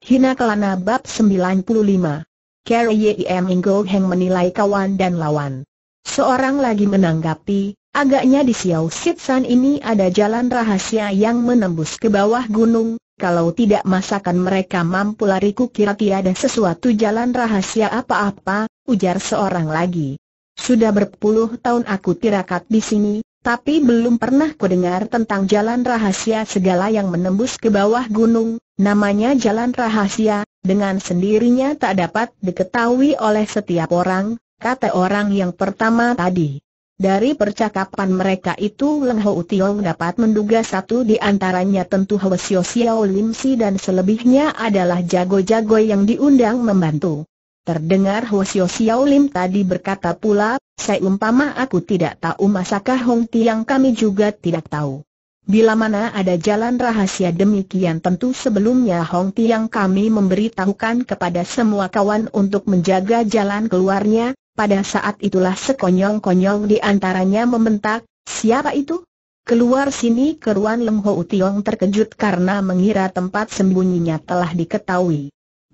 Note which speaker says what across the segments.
Speaker 1: Hina Kelana Bab 95 Carrie Yim Ingo Heng menilai kawan dan lawan. Seorang lagi menanggapi, agaknya di Xiao Sitsan ini ada jalan rahasia yang menembus ke bawah gunung, kalau tidak masakan mereka mampu lari kukira tiada sesuatu jalan rahasia apa-apa, ujar seorang lagi. Sudah berpuluh tahun aku tirakat di sini, tapi belum pernah ku dengar tentang jalan rahasia segala yang menembus ke bawah gunung, namanya jalan rahasia, dengan sendirinya tak dapat diketahui oleh setiap orang, kata orang yang pertama tadi. Dari percakapan mereka itu Leng Ho Tiong dapat menduga satu di antaranya tentu Hwasyo Xiao Lim Si dan selebihnya adalah jago-jago yang diundang membantu. Terdengar Hwasyo Xiao Lim tadi berkata pula, saya umpama aku tidak tahu masakah Hong Tiang kami juga tidak tahu. Bila mana ada jalan rahasia demikian tentu sebelumnya Hong Tiang kami memberitahukan kepada semua kawan untuk menjaga jalan keluarnya, pada saat itulah sekonyong-konyong di antaranya membentak, siapa itu? Keluar sini keruan Leng Ho Tiong terkejut karena mengira tempat sembunyinya telah diketahui.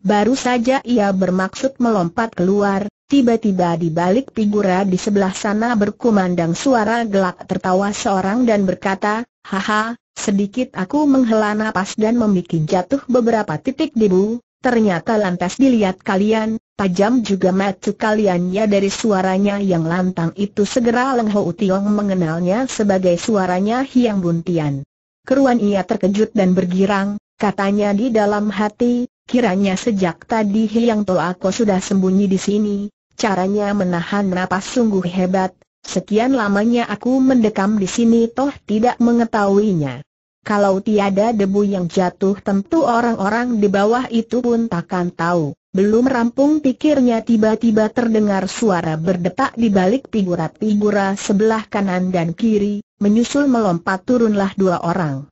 Speaker 1: Baru saja ia bermaksud melompat keluar, tiba-tiba di balik figura di sebelah sana berkumandang suara gelak tertawa seorang dan berkata, Haha, sedikit aku menghela napas dan membuat jatuh beberapa titik debu, ternyata lantas dilihat kalian, tajam juga matu kalian ya dari suaranya yang lantang itu segera Leng Ho Tiong mengenalnya sebagai suaranya Hiang Buntian. Keruan ia terkejut dan bergirang, katanya di dalam hati, Kiranya sejak tadi Hiang aku sudah sembunyi di sini, caranya menahan napas sungguh hebat, sekian lamanya aku mendekam di sini toh tidak mengetahuinya. Kalau tiada debu yang jatuh tentu orang-orang di bawah itu pun takkan tahu. Belum rampung pikirnya tiba-tiba terdengar suara berdetak di balik figura-figura sebelah kanan dan kiri, menyusul melompat turunlah dua orang.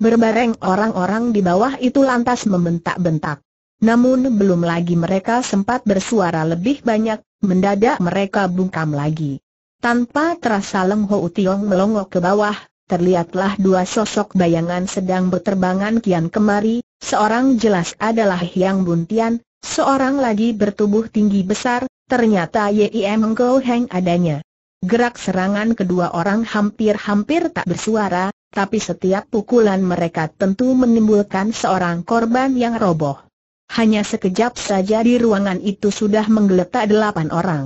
Speaker 1: Berbareng orang-orang di bawah itu lantas membentak-bentak. Namun belum lagi mereka sempat bersuara lebih banyak, mendadak mereka bungkam lagi. Tanpa terasa Leng Ho Utiong melongok ke bawah, terlihatlah dua sosok bayangan sedang berterbangan kian kemari, seorang jelas adalah Hyang Buntian, seorang lagi bertubuh tinggi besar, ternyata Yim Go Heng adanya. Gerak serangan kedua orang hampir-hampir tak bersuara, tapi setiap pukulan mereka tentu menimbulkan seorang korban yang roboh. Hanya sekejap saja di ruangan itu sudah menggeletak delapan orang.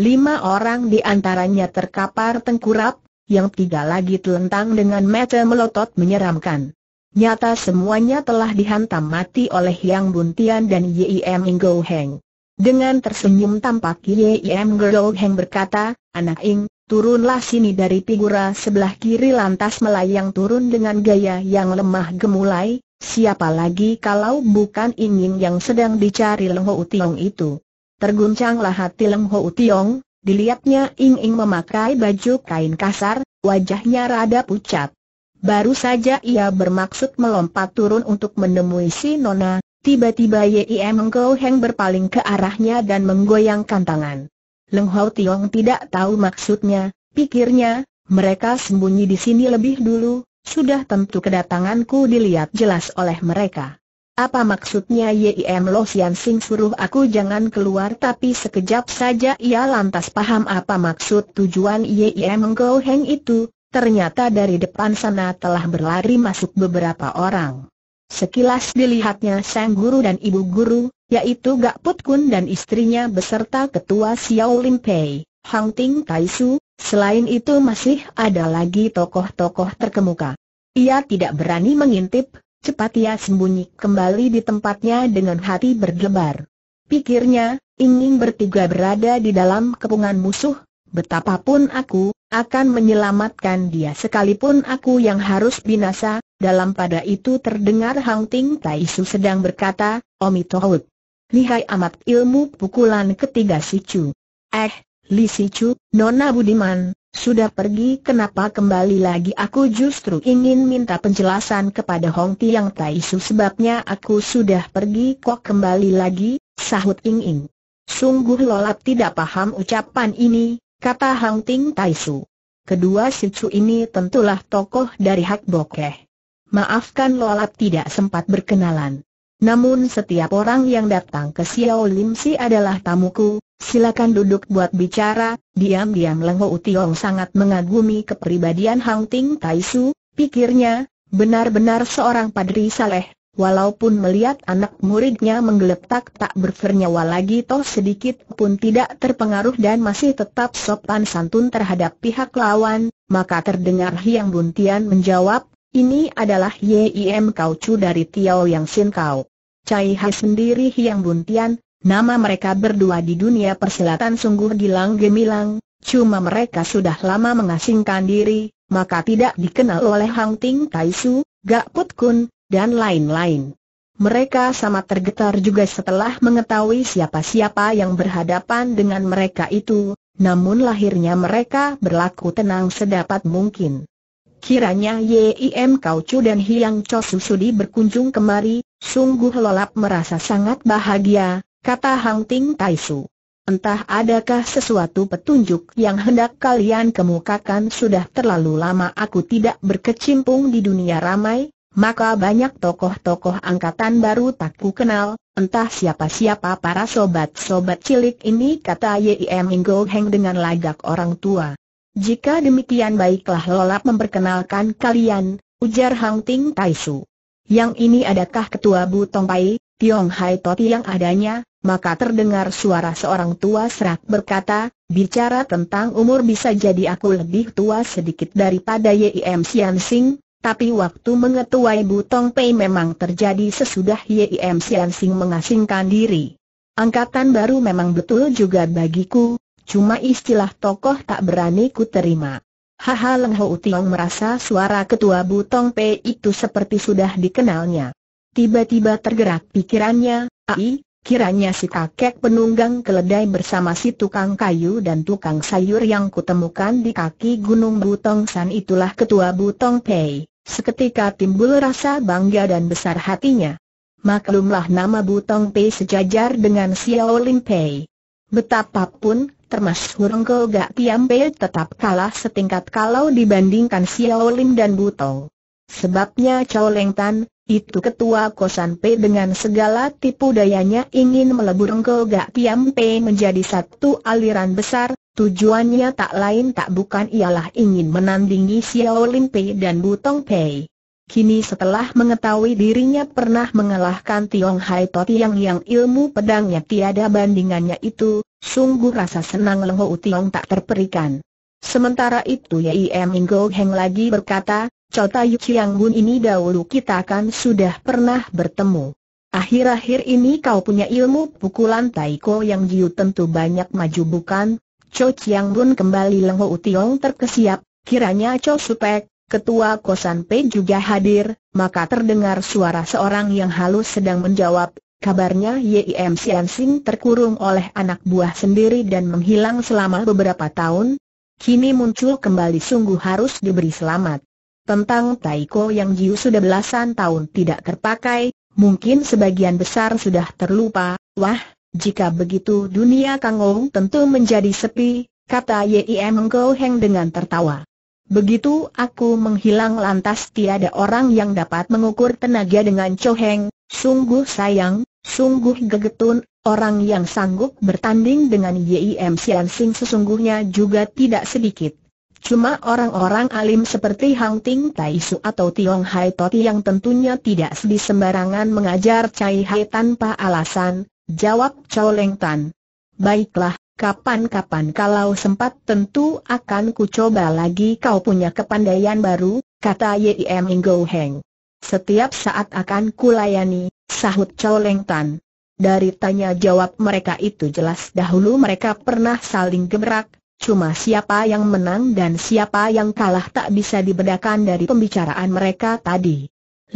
Speaker 1: Lima orang di antaranya terkapar tengkurap, yang tiga lagi telentang dengan mata melotot menyeramkan. Nyata semuanya telah dihantam mati oleh Yang Buntian dan Yim Ngo Heng. Dengan tersenyum tampak Yim Ngo Heng berkata, Anak Ing, Turunlah sini dari figura sebelah kiri lantas melayang turun dengan gaya yang lemah gemulai, siapa lagi kalau bukan ingin yang sedang dicari Leng Ho Tiong itu. Terguncanglah hati Leng Ho Tiong, dilihatnya Ing Ing memakai baju kain kasar, wajahnya rada pucat. Baru saja ia bermaksud melompat turun untuk menemui si Nona, tiba-tiba Yim Engkau Heng berpaling ke arahnya dan menggoyangkan tangan. Leng Hau Tiong tidak tahu maksudnya, pikirnya, mereka sembunyi di sini lebih dulu, sudah tentu kedatanganku dilihat jelas oleh mereka. Apa maksudnya Yim Lo Sian Sing suruh aku jangan keluar tapi sekejap saja ia lantas paham apa maksud tujuan Yim Go Heng itu, ternyata dari depan sana telah berlari masuk beberapa orang. Sekilas dilihatnya sang guru dan ibu guru, yaitu Gak Put Kun dan istrinya beserta ketua Xiao Lim Pei, Hang Ting Tai Su, selain itu masih ada lagi tokoh-tokoh terkemuka. Ia tidak berani mengintip, cepat ia sembunyi kembali di tempatnya dengan hati berdebar. Pikirnya, ingin bertiga berada di dalam kepungan musuh, betapapun aku, akan menyelamatkan dia sekalipun aku yang harus binasa, dalam pada itu terdengar Hang Ting Tai Su sedang berkata, Omi lihai amat ilmu pukulan ketiga si Chu. Eh, Li Si Chu, Nona Budiman, sudah pergi kenapa kembali lagi aku justru ingin minta penjelasan kepada Hong Tiang Taisu sebabnya aku sudah pergi kok kembali lagi, sahut Ing Ing. Sungguh lolap tidak paham ucapan ini, kata Hang Ting Taisu. Kedua si Chu ini tentulah tokoh dari Hak Bokeh. Maafkan lolap tidak sempat berkenalan. Namun setiap orang yang datang ke Xiao Lim Si adalah tamuku, silakan duduk buat bicara. Diam-diam Leng Ho Tiong sangat mengagumi kepribadian Hang Ting Tai Su, pikirnya, benar-benar seorang padri saleh. Walaupun melihat anak muridnya menggeletak tak bernyawa lagi toh sedikit pun tidak terpengaruh dan masih tetap sopan santun terhadap pihak lawan, maka terdengar Hiang Buntian menjawab, ini adalah Yim Kau Chu dari Tiao Yang Sin Kau. Cai Hai sendiri Hiang Buntian, nama mereka berdua di dunia perselatan sungguh gilang gemilang, cuma mereka sudah lama mengasingkan diri, maka tidak dikenal oleh Hang Ting Tai Su, Gak Put Kun, dan lain-lain. Mereka sama tergetar juga setelah mengetahui siapa-siapa yang berhadapan dengan mereka itu, namun lahirnya mereka berlaku tenang sedapat mungkin. Kiranya Yim Kau Chu dan Hiang Chosu Sudi berkunjung kemari, Sungguh lelap merasa sangat bahagia, kata Hang Ting Tai Entah adakah sesuatu petunjuk yang hendak kalian kemukakan sudah terlalu lama aku tidak berkecimpung di dunia ramai, maka banyak tokoh-tokoh angkatan baru tak ku kenal, entah siapa-siapa para sobat-sobat cilik ini kata Yim Ingo Heng dengan lagak orang tua. Jika demikian baiklah lolap memperkenalkan kalian, ujar Hang Ting Tai yang ini adakah ketua Bu Pai, Tiong Hai Toti yang adanya, maka terdengar suara seorang tua serak berkata, bicara tentang umur bisa jadi aku lebih tua sedikit daripada Yim Sian Sing, tapi waktu mengetuai Bu Pai memang terjadi sesudah Yim Sian Sing mengasingkan diri. Angkatan baru memang betul juga bagiku, cuma istilah tokoh tak berani ku terima. Haha Leng Ho Tiong merasa suara ketua Butong pei itu seperti sudah dikenalnya. Tiba-tiba tergerak pikirannya, ai, kiranya si kakek penunggang keledai bersama si tukang kayu dan tukang sayur yang kutemukan di kaki gunung Butong San itulah ketua Butong pei. Seketika timbul rasa bangga dan besar hatinya. Maklumlah nama Butong Pei sejajar dengan Xiao Lim Pei. Betapapun, termasuk Engko Gak piampe tetap kalah setingkat kalau dibandingkan Xiao Lim dan Buto. Sebabnya Chow Leng Tan, itu ketua Kosan P dengan segala tipu dayanya ingin melebur Engko Gak piampe menjadi satu aliran besar, tujuannya tak lain tak bukan ialah ingin menandingi Xiao Lim P dan Butong Pei. Kini setelah mengetahui dirinya pernah mengalahkan Tiong Hai Totiang yang ilmu pedangnya tiada bandingannya itu, sungguh rasa senang Leng Ho tak terperikan. Sementara itu Yim Inggo Heng lagi berkata, Cota Yu Chiang Bun ini dahulu kita kan sudah pernah bertemu. Akhir-akhir ini kau punya ilmu pukulan taiko yang jiu tentu banyak maju bukan? Cho Chiang Bun kembali Leng Ho terkesiap, kiranya Cho Supek, ketua Kosan P juga hadir, maka terdengar suara seorang yang halus sedang menjawab, kabarnya Yim Sian Sing terkurung oleh anak buah sendiri dan menghilang selama beberapa tahun, kini muncul kembali sungguh harus diberi selamat. Tentang Taiko yang Jiu sudah belasan tahun tidak terpakai, mungkin sebagian besar sudah terlupa, wah, jika begitu dunia Kangong tentu menjadi sepi, kata Yim Go Heng dengan tertawa. Begitu aku menghilang lantas tiada orang yang dapat mengukur tenaga dengan Choheng, sungguh sayang, sungguh gegetun, orang yang sanggup bertanding dengan YIM Sian Sing sesungguhnya juga tidak sedikit. Cuma orang-orang alim seperti Hang Ting Tai Su atau Tiong Hai Toti yang tentunya tidak sedih sembarangan mengajar Cai Hai tanpa alasan, jawab Chow Leng Tan. Baiklah, Kapan-kapan kalau sempat tentu akan ku coba lagi kau punya kepandaian baru, kata Yim Ingo Heng. Setiap saat akan kulayani, sahut Chow Leng Tan. Dari tanya jawab mereka itu jelas dahulu mereka pernah saling gemerak, cuma siapa yang menang dan siapa yang kalah tak bisa dibedakan dari pembicaraan mereka tadi.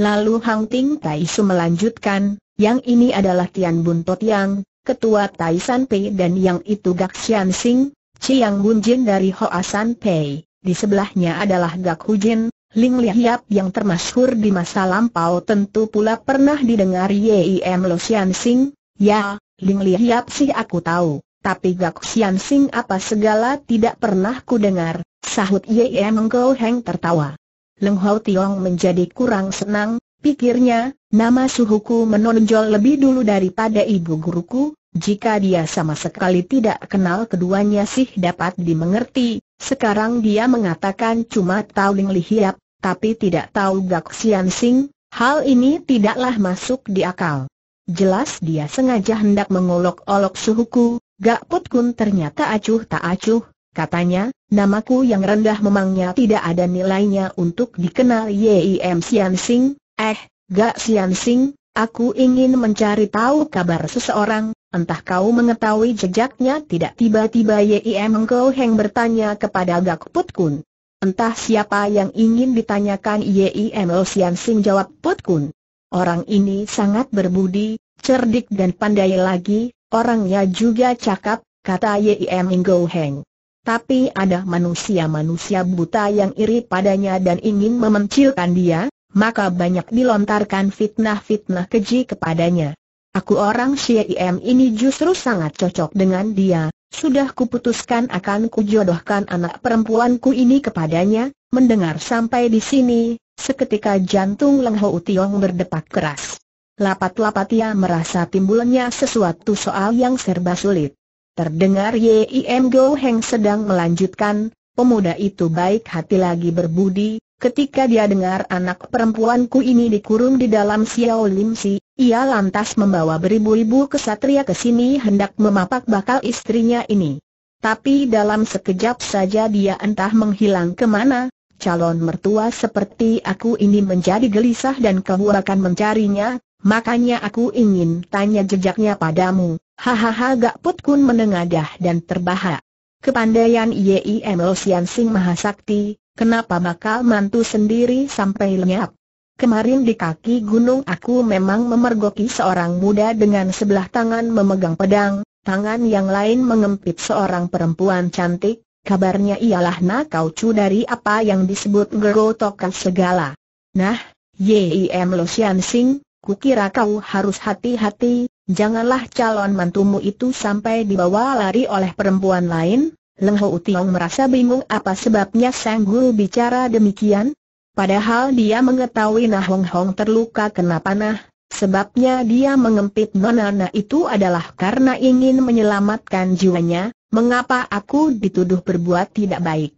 Speaker 1: Lalu Hang Ting Tai Su melanjutkan, yang ini adalah Tian Buntot yang, Ketua Tai San Pei dan yang itu Gak Xian Sing, Chiang Bun Jin dari Hoa San Pei, di sebelahnya adalah Gak Hu Jin, Ling Li Hiap yang termasyhur di masa lampau tentu pula pernah didengar Yim Lo Xian Sing, ya, Ling Li Hiap sih aku tahu, tapi Gak Xian Sing apa segala tidak pernah ku dengar, sahut Yim Go Heng tertawa. Leng Hau Tiong menjadi kurang senang, pikirnya, nama suhuku menonjol lebih dulu daripada ibu guruku, jika dia sama sekali tidak kenal keduanya sih dapat dimengerti, sekarang dia mengatakan cuma tahu Ling Li Hiap, tapi tidak tahu Gak Sian Sing, hal ini tidaklah masuk di akal. Jelas dia sengaja hendak mengolok-olok suhuku, Gak Put Kun ternyata acuh tak acuh, katanya, namaku yang rendah memangnya tidak ada nilainya untuk dikenal Yim Sian Sing, eh, Gak Sian Sing, Aku ingin mencari tahu kabar seseorang, entah kau mengetahui jejaknya tidak tiba-tiba Yim Engkau Heng bertanya kepada Gak Put Kun. Entah siapa yang ingin ditanyakan Yim Osian Sing jawab Put Kun. Orang ini sangat berbudi, cerdik dan pandai lagi, orangnya juga cakap, kata Yim Engkau Heng. Tapi ada manusia-manusia buta yang iri padanya dan ingin memencilkan dia, maka banyak dilontarkan fitnah-fitnah keji kepadanya. Aku orang Syiem ini justru sangat cocok dengan dia, sudah kuputuskan akan kujodohkan anak perempuanku ini kepadanya, mendengar sampai di sini, seketika jantung Leng Ho Tiong berdepak keras. Lapat-lapat ia merasa timbulnya sesuatu soal yang serba sulit. Terdengar Yim Go Heng sedang melanjutkan, pemuda itu baik hati lagi berbudi, Ketika dia dengar anak perempuanku ini dikurung di dalam Xiao Lim Si, ia lantas membawa beribu ibu kesatria ke sini hendak memapak bakal istrinya ini. Tapi dalam sekejap saja dia entah menghilang kemana, calon mertua seperti aku ini menjadi gelisah dan kau mencarinya, makanya aku ingin tanya jejaknya padamu. Hahaha Gak Put Kun menengadah dan terbahak. Kepandaian Yi Sian Sing Mahasakti, Kenapa bakal mantu sendiri sampai lenyap? Kemarin di kaki gunung aku memang memergoki seorang muda dengan sebelah tangan memegang pedang, tangan yang lain mengempit seorang perempuan cantik, kabarnya ialah nakau cu dari apa yang disebut gerotokan segala. Nah, Yim Lo Sian Sing, kukira kau harus hati-hati, janganlah calon mantumu itu sampai dibawa lari oleh perempuan lain, Leng Ho Tiong merasa bingung apa sebabnya Sang Guru bicara demikian. Padahal dia mengetahui Nah Hong Hong terluka kena panah, sebabnya dia mengempit Nonana itu adalah karena ingin menyelamatkan jiwanya, mengapa aku dituduh berbuat tidak baik.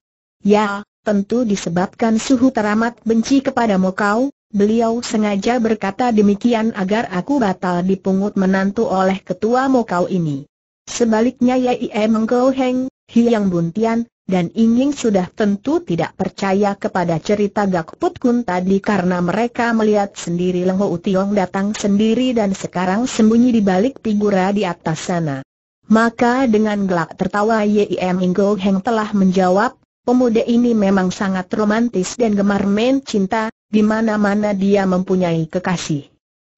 Speaker 1: Ya, tentu disebabkan suhu teramat benci kepadamu kau, Beliau sengaja berkata demikian agar aku batal dipungut menantu oleh ketua Mokau ini. Sebaliknya Yai Mengkau Heng, Hiang Buntian, dan Inging sudah tentu tidak percaya kepada cerita Gak Put Kun tadi karena mereka melihat sendiri Leng Ho Tiong datang sendiri dan sekarang sembunyi di balik figura di atas sana. Maka dengan gelak tertawa Yim Ingo Heng telah menjawab, pemuda ini memang sangat romantis dan gemar main cinta, di mana-mana dia mempunyai kekasih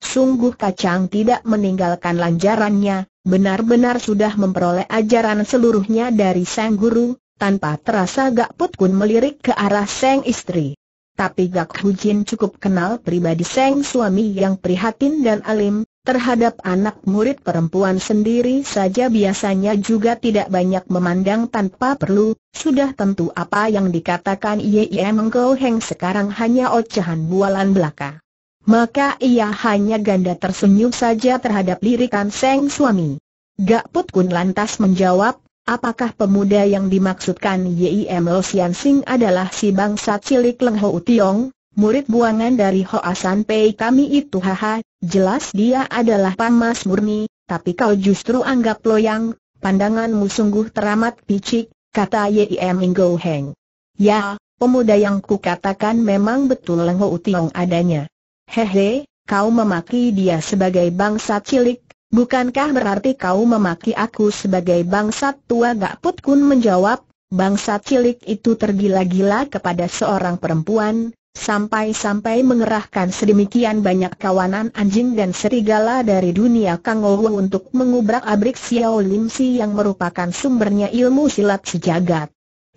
Speaker 1: sungguh kacang tidak meninggalkan lanjarannya, benar-benar sudah memperoleh ajaran seluruhnya dari sang guru, tanpa terasa Gak Put Kun melirik ke arah sang istri. Tapi Gak Hujin cukup kenal pribadi sang suami yang prihatin dan alim, terhadap anak murid perempuan sendiri saja biasanya juga tidak banyak memandang tanpa perlu, sudah tentu apa yang dikatakan Yee Mengko sekarang hanya ocehan bualan belaka. Maka ia hanya ganda tersenyum saja terhadap lirikan Seng suami. Gak put Kun lantas menjawab, apakah pemuda yang dimaksudkan Yim Lo Sian Sing adalah si bangsa cilik Leng Ho Tiong, murid buangan dari Ho Asan Pei kami itu haha, jelas dia adalah pangmas murni, tapi kau justru anggap loyang, pandanganmu sungguh teramat picik, kata Yim Go Heng. Ya, pemuda yang ku katakan memang betul Leng Ho Tiong adanya. Hehe, kau memaki dia sebagai bangsa cilik, bukankah berarti kau memaki aku sebagai bangsa tua gak put kun menjawab, bangsa cilik itu tergila-gila kepada seorang perempuan, sampai-sampai mengerahkan sedemikian banyak kawanan anjing dan serigala dari dunia Kangowu untuk mengubrak-abrik Xiao Lim Si yang merupakan sumbernya ilmu silat sejagat.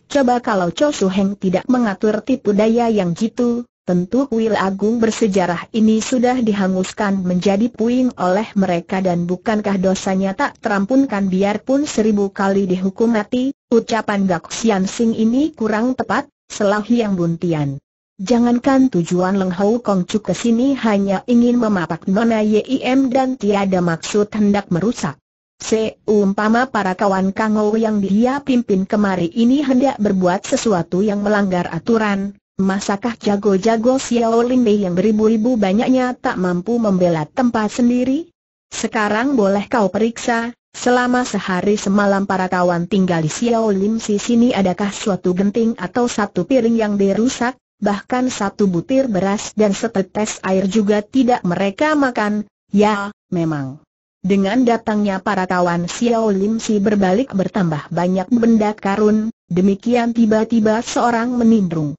Speaker 1: Coba kalau Chosu Heng tidak mengatur tipu daya yang jitu, Tentu kuil agung bersejarah ini sudah dihanguskan menjadi puing oleh mereka dan bukankah dosanya tak terampunkan biarpun seribu kali dihukum mati, ucapan Gak Sian Sing ini kurang tepat, selahi yang buntian. Jangankan tujuan Leng Hou Kong Chu ke sini hanya ingin memapak Nona Yim dan tiada maksud hendak merusak. Seumpama para kawan Kang Ou yang dia pimpin kemari ini hendak berbuat sesuatu yang melanggar aturan, Masakah jago-jago Xiao Mei yang beribu-ribu banyaknya tak mampu membela tempat sendiri? Sekarang boleh kau periksa, selama sehari semalam para kawan tinggal di Xiao Lin si sini adakah suatu genting atau satu piring yang dirusak, bahkan satu butir beras dan setetes air juga tidak mereka makan, ya, memang. Dengan datangnya para kawan Xiao Lim Si berbalik bertambah banyak benda karun, demikian tiba-tiba seorang menindrung.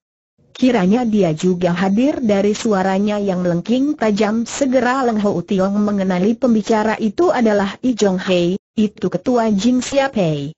Speaker 1: Kiranya dia juga hadir dari suaranya yang lengking tajam segera Leng Ho Tiong mengenali pembicara itu adalah I Jong Hei, itu ketua Jing Siap Hei.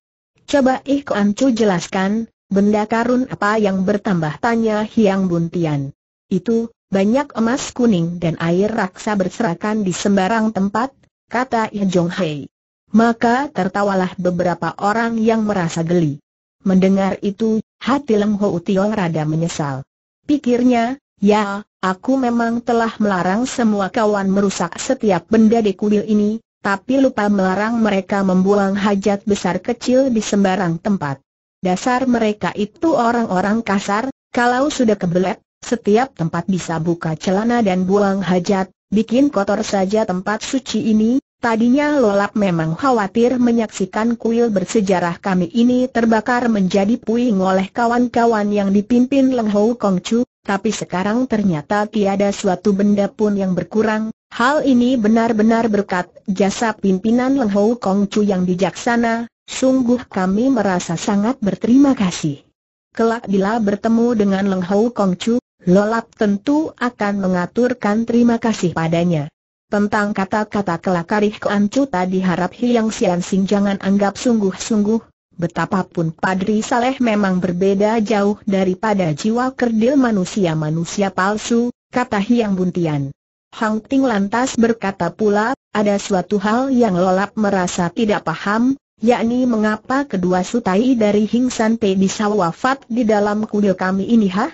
Speaker 1: Coba Ih Kuan Chu jelaskan, benda karun apa yang bertambah tanya Hiang Buntian. Itu, banyak emas kuning dan air raksa berserakan di sembarang tempat, kata I Jong Hei. Maka tertawalah beberapa orang yang merasa geli. Mendengar itu, hati Leng Ho Tiong rada menyesal. Pikirnya, ya, aku memang telah melarang semua kawan merusak setiap benda di kuil ini, tapi lupa melarang mereka membuang hajat besar kecil di sembarang tempat. Dasar mereka itu orang-orang kasar, kalau sudah kebelet, setiap tempat bisa buka celana dan buang hajat, bikin kotor saja tempat suci ini, Tadinya Lolap memang khawatir menyaksikan kuil bersejarah kami ini terbakar menjadi puing oleh kawan-kawan yang dipimpin Leng Hou Kong Chu, tapi sekarang ternyata tiada suatu benda pun yang berkurang. Hal ini benar-benar berkat jasa pimpinan Leng Hou Kong Chu yang bijaksana, sungguh kami merasa sangat berterima kasih. Kelak bila bertemu dengan Leng Hou Kong Chu, Lolap tentu akan mengaturkan terima kasih padanya. Tentang kata-kata kelakarih keancu tadi harap Hiang Sian Sing jangan anggap sungguh-sungguh, betapapun Padri Saleh memang berbeda jauh daripada jiwa kerdil manusia-manusia palsu, kata Hiang Buntian. Hang Ting lantas berkata pula, ada suatu hal yang lolap merasa tidak paham, yakni mengapa kedua sutai dari Hing San Pei bisa wafat di dalam kudil kami ini ha?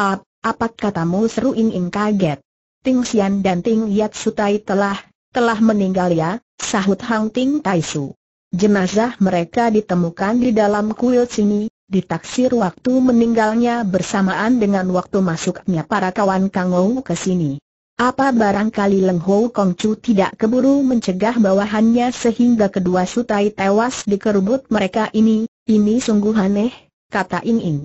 Speaker 1: Ap, apa katamu seru Ing kaget? Ting Xian dan Ting Yat Sutai telah, telah meninggal ya, sahut Hang Ting Tai Jenazah mereka ditemukan di dalam kuil sini, ditaksir waktu meninggalnya bersamaan dengan waktu masuknya para kawan Kang Ou ke sini. Apa barangkali Leng Ho Kong Chu tidak keburu mencegah bawahannya sehingga kedua sutai tewas di kerubut mereka ini, ini sungguh aneh, kata Ing Ing.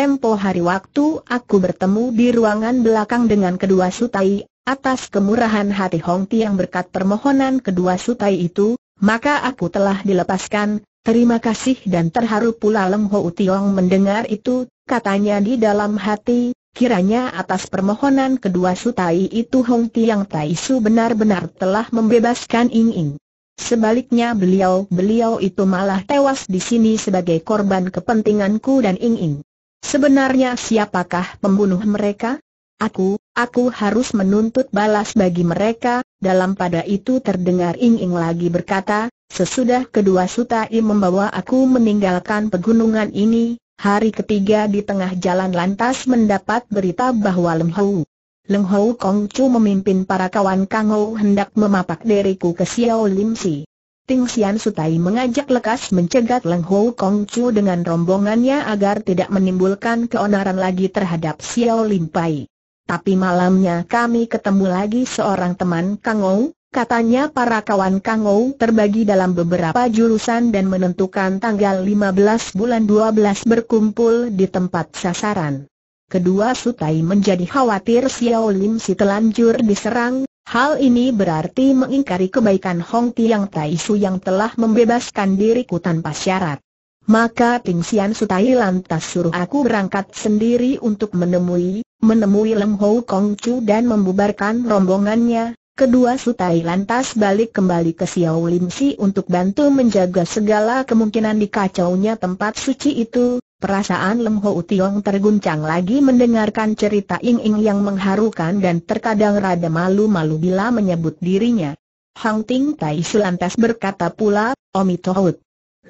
Speaker 1: Tempo hari waktu aku bertemu di ruangan belakang dengan kedua sutai, atas kemurahan hati Hong Ti yang berkat permohonan kedua sutai itu, maka aku telah dilepaskan, terima kasih dan terharu pula Leng Ho Tiong mendengar itu, katanya di dalam hati, kiranya atas permohonan kedua sutai itu Hong Tiang Taisu benar-benar telah membebaskan Ing Ing. Sebaliknya beliau-beliau itu malah tewas di sini sebagai korban kepentinganku dan Ing Ing. Sebenarnya siapakah pembunuh mereka? Aku, aku harus menuntut balas bagi mereka, dalam pada itu terdengar Ing-Ing lagi berkata, sesudah kedua sutai membawa aku meninggalkan pegunungan ini, hari ketiga di tengah jalan lantas mendapat berita bahwa Leng Hou. Leng Hou Kong Chu memimpin para kawan Kang Hou hendak memapak deriku ke Xiao Lim Si. Ting Sian Sutai mengajak lekas mencegat Leng Hou Kong Chu dengan rombongannya agar tidak menimbulkan keonaran lagi terhadap Xiao Lim Pai. Tapi malamnya kami ketemu lagi seorang teman Kang Ou, katanya para kawan Kang Ou terbagi dalam beberapa jurusan dan menentukan tanggal 15 bulan 12 berkumpul di tempat sasaran. Kedua Sutai menjadi khawatir Xiao Lim si telanjur diserang, Hal ini berarti mengingkari kebaikan Hong Tiang Tai Su yang telah membebaskan diriku tanpa syarat. Maka Ting Xian Sutai lantas suruh aku berangkat sendiri untuk menemui, menemui Leng Hou Kong Chu dan membubarkan rombongannya. Kedua Sutai lantas balik kembali ke Xiao Lim Si untuk bantu menjaga segala kemungkinan dikacaunya tempat suci itu, Perasaan Lem Ho Tiong terguncang lagi mendengarkan cerita Ing Ing yang mengharukan dan terkadang rada malu-malu bila menyebut dirinya. Hang Ting Tai lantas berkata pula, Omi Tohut.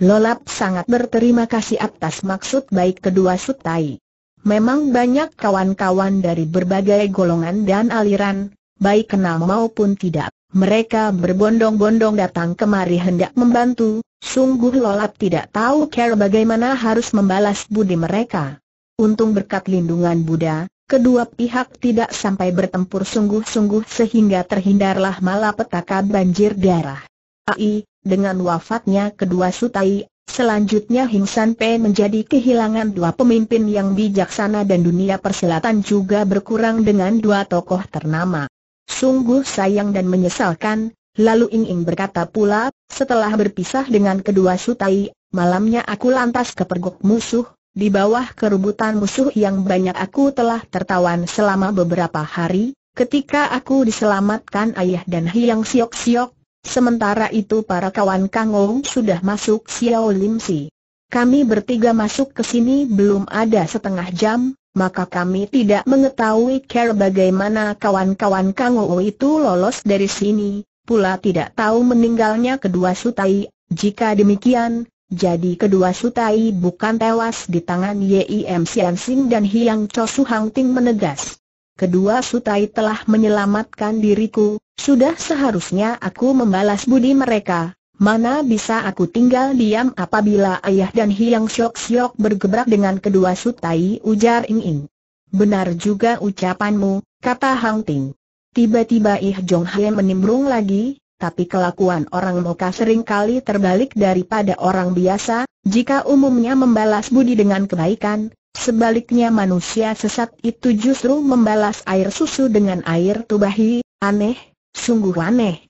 Speaker 1: Lolap sangat berterima kasih atas maksud baik kedua sutai. Memang banyak kawan-kawan dari berbagai golongan dan aliran, baik kenal maupun tidak. Mereka berbondong-bondong datang kemari hendak membantu, sungguh lolap tidak tahu cara bagaimana harus membalas budi mereka. Untung berkat lindungan Buddha, kedua pihak tidak sampai bertempur sungguh-sungguh sehingga terhindarlah malapetaka banjir darah. Ai, dengan wafatnya kedua sutai, selanjutnya Hing San Pei menjadi kehilangan dua pemimpin yang bijaksana dan dunia persilatan juga berkurang dengan dua tokoh ternama. Sungguh sayang dan menyesalkan, lalu Ing Ing berkata pula, setelah berpisah dengan kedua sutai, malamnya aku lantas ke pergok musuh, di bawah kerubutan musuh yang banyak aku telah tertawan selama beberapa hari, ketika aku diselamatkan ayah dan Hiang Siok Siok, sementara itu para kawan Kang Ou sudah masuk Xiao Lim Si. Kami bertiga masuk ke sini belum ada setengah jam, maka kami tidak mengetahui care bagaimana kawan-kawan Kang Wu itu lolos dari sini, pula tidak tahu meninggalnya kedua sutai, jika demikian, jadi kedua sutai bukan tewas di tangan Yim Sian Sing dan Hiang Cho Su Hang Ting menegas. Kedua sutai telah menyelamatkan diriku, sudah seharusnya aku membalas budi mereka, Mana bisa aku tinggal diam apabila ayah dan Hiang Syok Syok bergebrak dengan kedua sutai ujar Ing Ing. Benar juga ucapanmu, kata Hang Ting. Tiba-tiba Ih Jong Hye menimbrung lagi, tapi kelakuan orang sering kali terbalik daripada orang biasa, jika umumnya membalas budi dengan kebaikan, sebaliknya manusia sesat itu justru membalas air susu dengan air tubahi, aneh, sungguh aneh.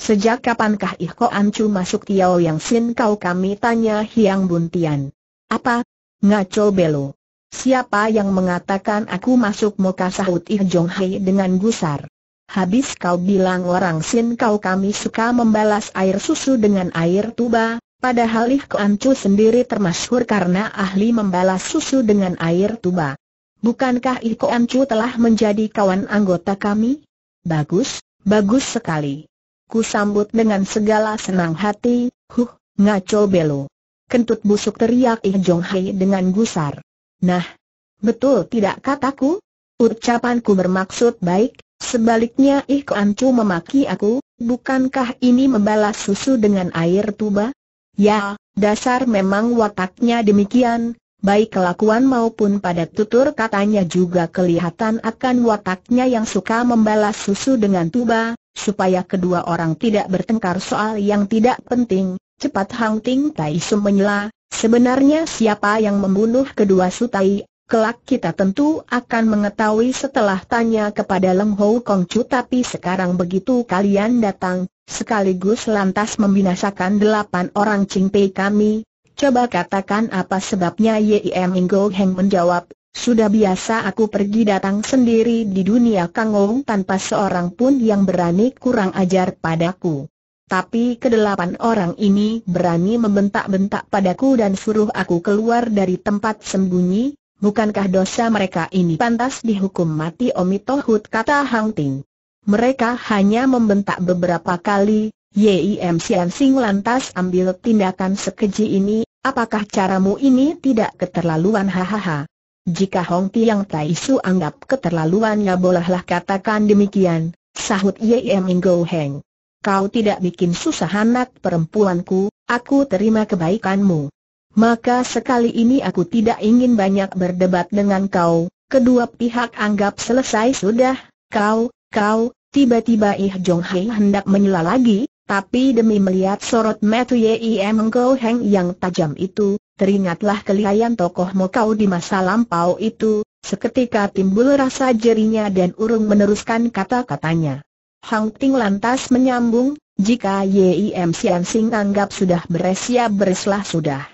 Speaker 1: Sejak kapankah Iko Ancu masuk Tiao Yang Sin kau kami tanya Hiang Buntian. Apa? Ngaco Belo. Siapa yang mengatakan aku masuk muka sahut Ih Jong Hai dengan gusar? Habis kau bilang orang Sin kau kami suka membalas air susu dengan air tuba, padahal Iko Ancu sendiri termasyhur karena ahli membalas susu dengan air tuba. Bukankah Iko Ancu telah menjadi kawan anggota kami? Bagus, bagus sekali. Ku sambut dengan segala senang hati, huh, ngaco belo. Kentut busuk teriak Ih Jong Hai dengan gusar. Nah, betul tidak kataku? Ucapanku bermaksud baik, sebaliknya Ih Kuan memaki aku, bukankah ini membalas susu dengan air tuba? Ya, dasar memang wataknya demikian, baik kelakuan maupun pada tutur katanya juga kelihatan akan wataknya yang suka membalas susu dengan tuba, supaya kedua orang tidak bertengkar soal yang tidak penting, cepat Hang Ting Tai Su menyela, sebenarnya siapa yang membunuh kedua Sutai, kelak kita tentu akan mengetahui setelah tanya kepada Leng Hou Kong Chu tapi sekarang begitu kalian datang, sekaligus lantas membinasakan delapan orang Ching Pei kami, Coba katakan apa sebabnya Yim go Heng menjawab, sudah biasa aku pergi datang sendiri di dunia Kangong tanpa seorang pun yang berani kurang ajar padaku. Tapi kedelapan orang ini berani membentak-bentak padaku dan suruh aku keluar dari tempat sembunyi, bukankah dosa mereka ini pantas dihukum mati omitohut kata Hang Ting. Mereka hanya membentak beberapa kali, Yim Sian Sing lantas ambil tindakan sekeji ini, apakah caramu ini tidak keterlaluan hahaha. Jika Hong yang Tai Su anggap keterlaluannya bolehlah katakan demikian, sahut Ye Minggo Heng. Kau tidak bikin susah anak perempuanku, aku terima kebaikanmu. Maka sekali ini aku tidak ingin banyak berdebat dengan kau, kedua pihak anggap selesai sudah, kau, kau, tiba-tiba Ih Jong Hei hendak menyela lagi, tapi demi melihat sorot metu Ye Minggo Heng yang tajam itu, Teringatlah kelihayan tokoh kau di masa lampau itu, seketika timbul rasa jerinya dan urung meneruskan kata-katanya. Hang Ting lantas menyambung, jika Yim Sian Sing anggap sudah beres ya bereslah sudah.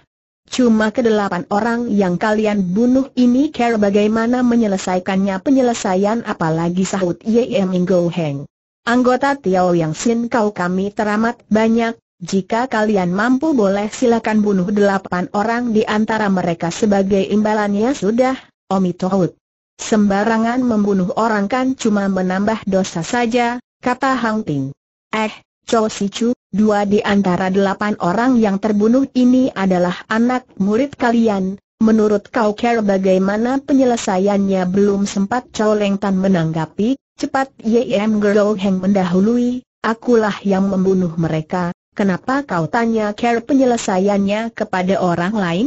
Speaker 1: Cuma kedelapan orang yang kalian bunuh ini care bagaimana menyelesaikannya penyelesaian apalagi sahut Yim Go Heng. Anggota Tiao Yang Sin kau kami teramat banyak, jika kalian mampu boleh silakan bunuh delapan orang di antara mereka sebagai imbalannya sudah, Omi Tohut. Sembarangan membunuh orang kan cuma menambah dosa saja, kata Hang Ting. Eh, Cho Si Chu, dua di antara delapan orang yang terbunuh ini adalah anak murid kalian, Menurut kau care bagaimana penyelesaiannya belum sempat Chow Leng Tan menanggapi, cepat Ye Em Gerou Heng mendahului, akulah yang membunuh mereka, Kenapa kau tanya care penyelesaiannya kepada orang lain?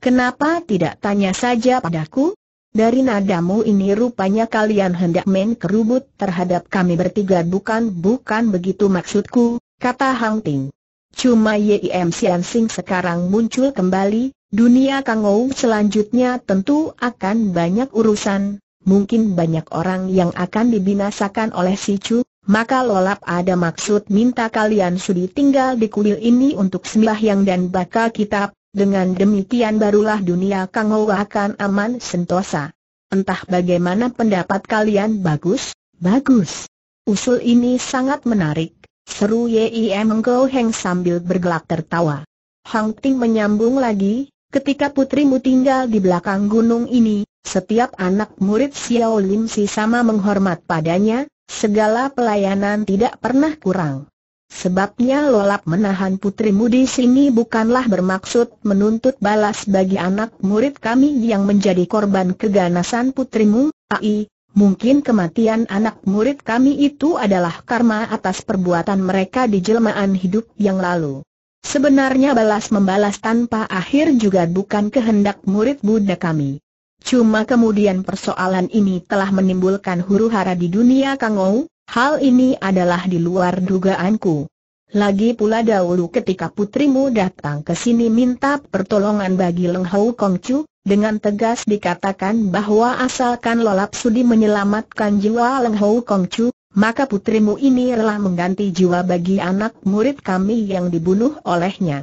Speaker 1: Kenapa tidak tanya saja padaku? Dari nadamu ini rupanya kalian hendak main kerubut terhadap kami bertiga bukan-bukan begitu maksudku, kata Hang Ting. Cuma Yim Sian Sing sekarang muncul kembali, dunia Kang Ou selanjutnya tentu akan banyak urusan, mungkin banyak orang yang akan dibinasakan oleh si Chu, maka lolap ada maksud minta kalian sudi tinggal di kuil ini untuk sembahyang dan bakal kitab, dengan demikian barulah dunia Kang akan aman sentosa. Entah bagaimana pendapat kalian bagus, bagus. Usul ini sangat menarik, seru Yim Go Heng sambil bergelak tertawa. Hang Ting menyambung lagi, ketika putrimu tinggal di belakang gunung ini, setiap anak murid Xiao Lim Si sama menghormat padanya, Segala pelayanan tidak pernah kurang. Sebabnya Lolap menahan putrimu di sini bukanlah bermaksud menuntut balas bagi anak murid kami yang menjadi korban keganasan putrimu, ai, mungkin kematian anak murid kami itu adalah karma atas perbuatan mereka di jelmaan hidup yang lalu. Sebenarnya balas membalas tanpa akhir juga bukan kehendak murid Buddha kami. Cuma kemudian persoalan ini telah menimbulkan huru-hara di dunia Kangou, hal ini adalah di luar dugaanku. Lagi pula dahulu ketika putrimu datang ke sini minta pertolongan bagi Leng Hou Kongcu, dengan tegas dikatakan bahwa asalkan Lolap Sudi menyelamatkan jiwa Leng Hou Kongcu, maka putrimu ini rela mengganti jiwa bagi anak murid kami yang dibunuh olehnya.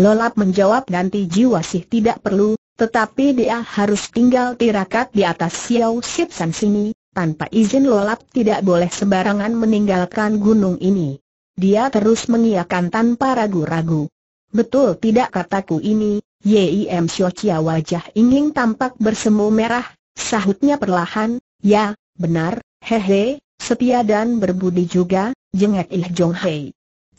Speaker 1: Lolap menjawab ganti jiwa sih tidak perlu, tetapi dia harus tinggal tirakat di atas Xiao Sip San sini, tanpa izin lolap tidak boleh sembarangan meninggalkan gunung ini. Dia terus mengiakan tanpa ragu-ragu. Betul tidak kataku ini, Yim Xiaoqia wajah ingin tampak bersemu merah, sahutnya perlahan, ya, benar, hehe, setia dan berbudi juga, jengek Ih Jong Hei.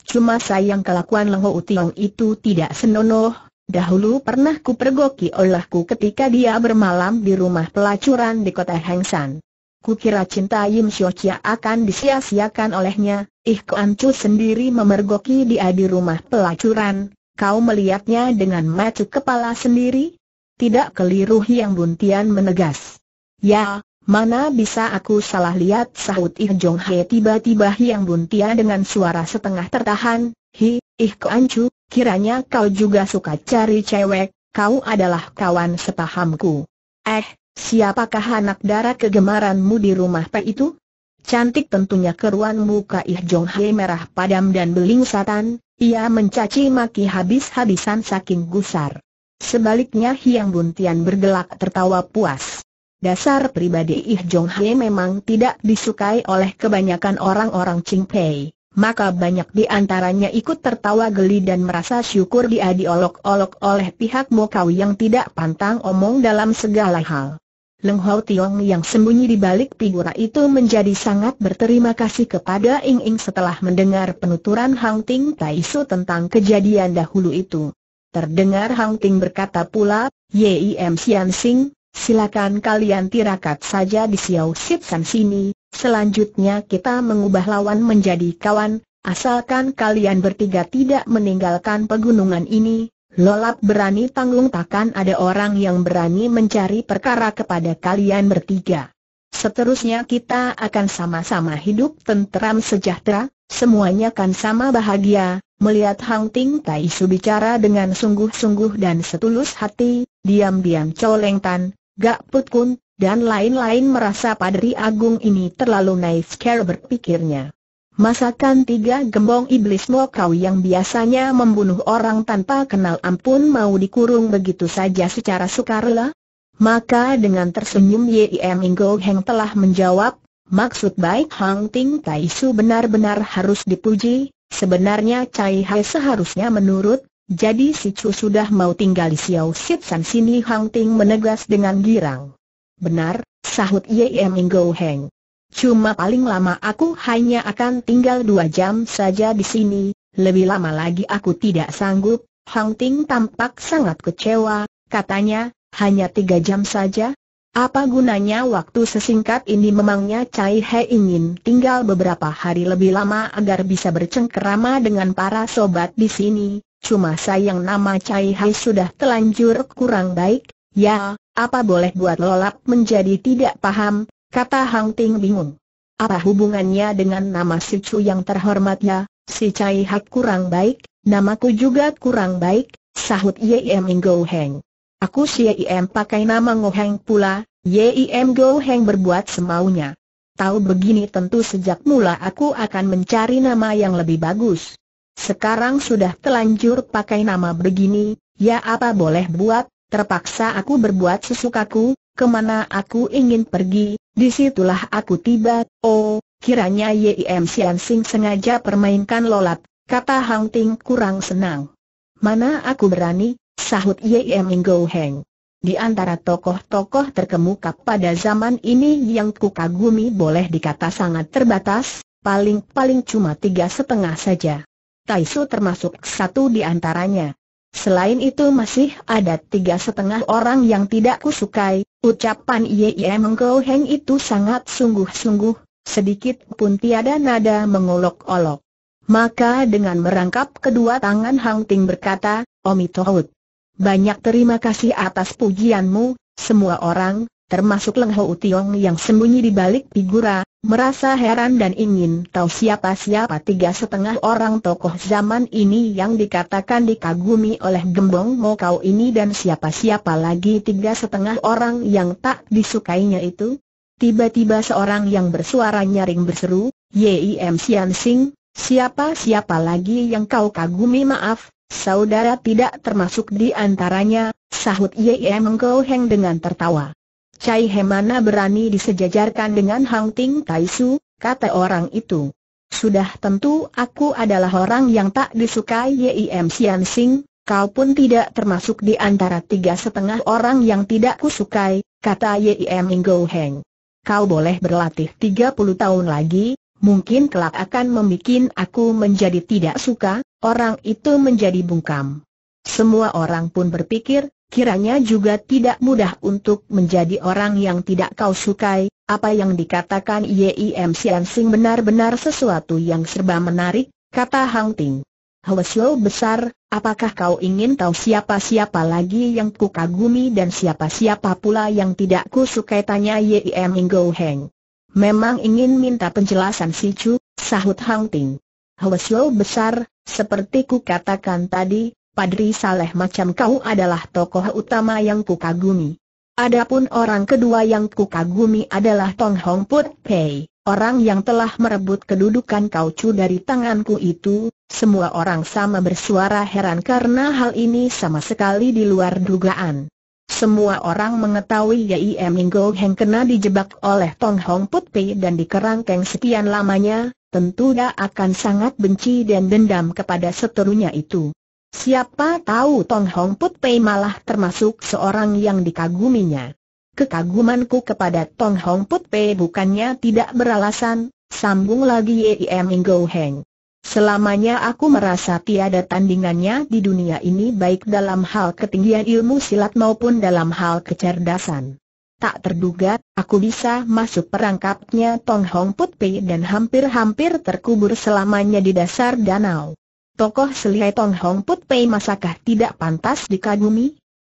Speaker 1: Cuma sayang kelakuan Lengho Utiong itu tidak senonoh, Dahulu pernah kupergoki olehku ketika dia bermalam di rumah pelacuran di kota Hengsan. Kukira cinta Yim Xiochia akan disia-siakan olehnya, Ih Ancu sendiri memergoki dia di rumah pelacuran, kau melihatnya dengan macu kepala sendiri? Tidak keliru Yang Buntian menegas. Ya, Mana bisa aku salah lihat sahut Ih Jong He tiba-tiba Hiang buntian dengan suara setengah tertahan, Hi, Ih Koancu, Kiranya kau juga suka cari cewek, kau adalah kawan sepahamku. Eh, siapakah anak darah kegemaranmu di rumah Pe itu? Cantik tentunya keruan muka Ih Jong Hye merah padam dan beling satan, ia mencaci maki habis-habisan saking gusar. Sebaliknya Hiang Buntian bergelak tertawa puas. Dasar pribadi Ih Jong Hye memang tidak disukai oleh kebanyakan orang-orang Ching Pei maka banyak di antaranya ikut tertawa geli dan merasa syukur dia diolok-olok oleh pihak Mokau yang tidak pantang omong dalam segala hal. Leng Hau Tiong yang sembunyi di balik figura itu menjadi sangat berterima kasih kepada Ing Ing setelah mendengar penuturan Hang Ting Tai Su tentang kejadian dahulu itu. Terdengar Hang Ting berkata pula, Yim Sian Sing, silakan kalian tirakat saja di Xiao Sip San sini, Selanjutnya kita mengubah lawan menjadi kawan, asalkan kalian bertiga tidak meninggalkan pegunungan ini, lolap berani tanggung takkan ada orang yang berani mencari perkara kepada kalian bertiga. Seterusnya kita akan sama-sama hidup tentram sejahtera, semuanya kan sama bahagia. Melihat Hang Ting Tai Su bicara dengan sungguh-sungguh dan setulus hati, diam-diam Coleng Tan, Gak Put Kun, dan lain-lain merasa Padri Agung ini terlalu naif cara berpikirnya. Masakan tiga gembong iblis mokau yang biasanya membunuh orang tanpa kenal ampun mau dikurung begitu saja secara sukarela? Maka dengan tersenyum Yim Inggo Heng telah menjawab, maksud baik Hang Ting Tai Su benar-benar harus dipuji, sebenarnya Cai Hai seharusnya menurut, jadi si Chu sudah mau tinggal di Xiao Sit San sini Hang Ting menegas dengan girang. Benar, sahut Ye Go Heng. Cuma paling lama aku hanya akan tinggal dua jam saja di sini, lebih lama lagi aku tidak sanggup. Hang Ting tampak sangat kecewa, katanya, hanya tiga jam saja? Apa gunanya waktu sesingkat ini memangnya Cai He ingin tinggal beberapa hari lebih lama agar bisa bercengkerama dengan para sobat di sini, cuma sayang nama Cai He sudah telanjur kurang baik, ya, apa boleh buat lolap menjadi tidak paham, kata Hang Ting bingung. Apa hubungannya dengan nama ya? si Chu yang terhormatnya, si Cai Hak kurang baik, namaku juga kurang baik, sahut Yim Go Heng. Aku si Yim pakai nama Ngo Heng pula, Yim Go Heng berbuat semaunya. Tahu begini tentu sejak mula aku akan mencari nama yang lebih bagus. Sekarang sudah telanjur pakai nama begini, ya apa boleh buat, terpaksa aku berbuat sesukaku, kemana aku ingin pergi, disitulah aku tiba, oh, kiranya Yim Sian Sing sengaja permainkan lolat, kata Hang Ting kurang senang. Mana aku berani, sahut Yim Inggo Heng. Di antara tokoh-tokoh terkemuka pada zaman ini yang kukagumi boleh dikata sangat terbatas, paling-paling cuma tiga setengah saja. Taisu termasuk satu di antaranya. Selain itu masih ada tiga setengah orang yang tidak kusukai, ucapan Yee Mengkau Heng itu sangat sungguh-sungguh, sedikit pun tiada nada mengolok-olok. Maka dengan merangkap kedua tangan Hang Ting berkata, Omi Tohut, banyak terima kasih atas pujianmu, semua orang, termasuk Leng Ho Tiong yang sembunyi di balik figura, merasa heran dan ingin tahu siapa-siapa tiga setengah orang tokoh zaman ini yang dikatakan dikagumi oleh Gembong mo kau ini dan siapa-siapa lagi tiga setengah orang yang tak disukainya itu. Tiba-tiba seorang yang bersuara nyaring berseru, Yim Sian Sing, siapa-siapa lagi yang kau kagumi maaf, saudara tidak termasuk di antaranya, sahut Yim Engkau Heng dengan tertawa. Cai Hemana berani disejajarkan dengan Hang Ting Tai kata orang itu. Sudah tentu aku adalah orang yang tak disukai Yim Sian Sing, kau pun tidak termasuk di antara tiga setengah orang yang tidak kusukai, kata Yim Ingo Heng. Kau boleh berlatih tiga puluh tahun lagi, mungkin kelak akan membuat aku menjadi tidak suka, orang itu menjadi bungkam. Semua orang pun berpikir, Kiranya juga tidak mudah untuk menjadi orang yang tidak kau sukai, apa yang dikatakan Yim Sian Sing benar-benar sesuatu yang serba menarik, kata Hang Ting. Hwesyo besar, apakah kau ingin tahu siapa-siapa lagi yang kukagumi dan siapa-siapa pula yang tidak ku sukai? tanya Yim Ingo Heng. Memang ingin minta penjelasan si Chu, sahut Hang Ting. Hwesyo besar, seperti ku katakan tadi, Padri Saleh macam kau adalah tokoh utama yang kukagumi. Adapun orang kedua yang kukagumi adalah Tong Hong Put Pei, orang yang telah merebut kedudukan kau cu dari tanganku itu. Semua orang sama bersuara heran karena hal ini sama sekali di luar dugaan. Semua orang mengetahui Yai Gou Heng kena dijebak oleh Tong Hong Put Pei dan dikerangkeng sekian lamanya, tentu dia akan sangat benci dan dendam kepada seterunya itu. Siapa tahu Tong Hong Put Pei malah termasuk seorang yang dikaguminya. Kekagumanku kepada Tong Hong Put Pei bukannya tidak beralasan, sambung lagi Yim Ingo Heng. Selamanya aku merasa tiada tandingannya di dunia ini baik dalam hal ketinggian ilmu silat maupun dalam hal kecerdasan. Tak terduga, aku bisa masuk perangkapnya Tong Hong Put Pei dan hampir-hampir terkubur selamanya di dasar danau tokoh selihai Tong Hong Put Pei masakah tidak pantas dikagumi?